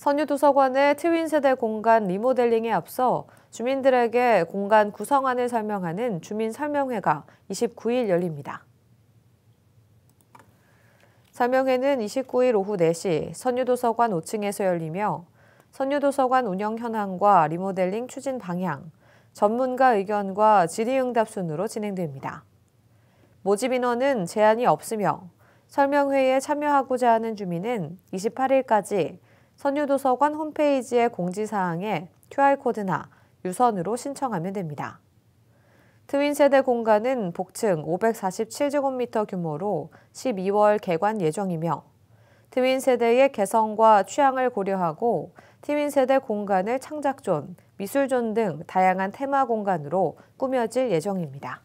선유도서관의 트윈 세대 공간 리모델링에 앞서 주민들에게 공간 구성안을 설명하는 주민 설명회가 29일 열립니다. 설명회는 29일 오후 4시 선유도서관 5층에서 열리며 선유도서관 운영 현황과 리모델링 추진 방향, 전문가 의견과 질의응답 순으로 진행됩니다. 모집 인원은 제한이 없으며 설명회에 참여하고자 하는 주민은 28일까지 선유도서관 홈페이지의 공지사항에 QR코드나 유선으로 신청하면 됩니다. 트윈 세대 공간은 복층 547제곱미터 규모로 12월 개관 예정이며 트윈 세대의 개성과 취향을 고려하고 트윈 세대 공간을 창작존, 미술존 등 다양한 테마 공간으로 꾸며질 예정입니다.